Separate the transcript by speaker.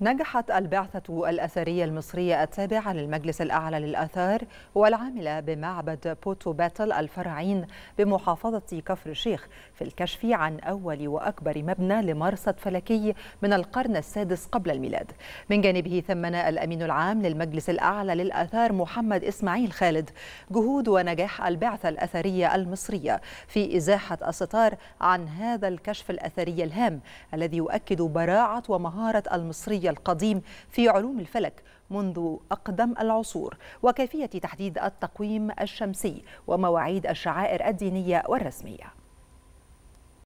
Speaker 1: نجحت البعثة الأثرية المصرية التابعة للمجلس الأعلى للآثار والعاملة بمعبد بوتو باتل الفرعين بمحافظة كفر الشيخ في الكشف عن أول وأكبر مبنى لمرصد فلكي من القرن السادس قبل الميلاد من جانبه ثمن الأمين العام للمجلس الأعلى للآثار محمد إسماعيل خالد جهود ونجاح البعثة الأثرية المصرية في إزاحة الستار عن هذا الكشف الأثري الهام الذي يؤكد براعة ومهارة المصرية القديم في علوم الفلك منذ أقدم العصور وكيفية تحديد التقويم الشمسي ومواعيد الشعائر الدينية والرسمية